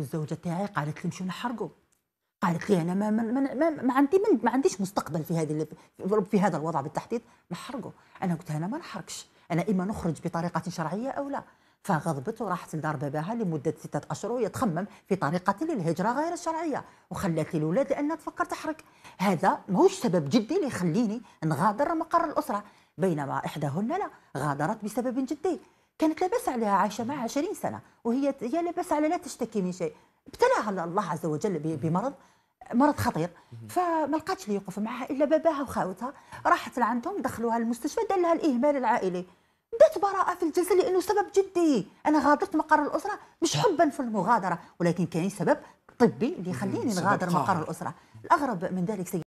الزوجه تاعي قالت لي مشيو نحرقوا قالت لي انا ما ما, ما, ما عندي من ما عنديش مستقبل في هذه في هذا الوضع بالتحديد نحرقوا انا قلت انا ما نحرقش انا اما نخرج بطريقه شرعيه او لا فغضبت وراحت لدار باباها لمده ستة اشهر وهي تخمم في طريقه للهجره غير الشرعيه وخلات الاولاد لانها تفكر تحرق هذا ماهوش سبب جدي اللي يخليني نغادر مقر الاسره بينما احداهن لا غادرت بسبب جدي كانت لابس عليها عايشه معها 20 سنه وهي هي لابس على لا تشتكي من شيء ابتلاها الله عز وجل بمرض مرض خطير فما لقاتش اللي يوقف معها الا باباها وخاوتها راحت لعندهم دخلوها المستشفى دار لها الاهمال العائلي بدات براءة في الجلسة لأنه سبب جدي أنا غادرت مقر الأسرة مش حبا في المغادرة ولكن كاين سبب طبي اللي يخليني نغادر مقر الأسرة الأغرب من ذلك سيدي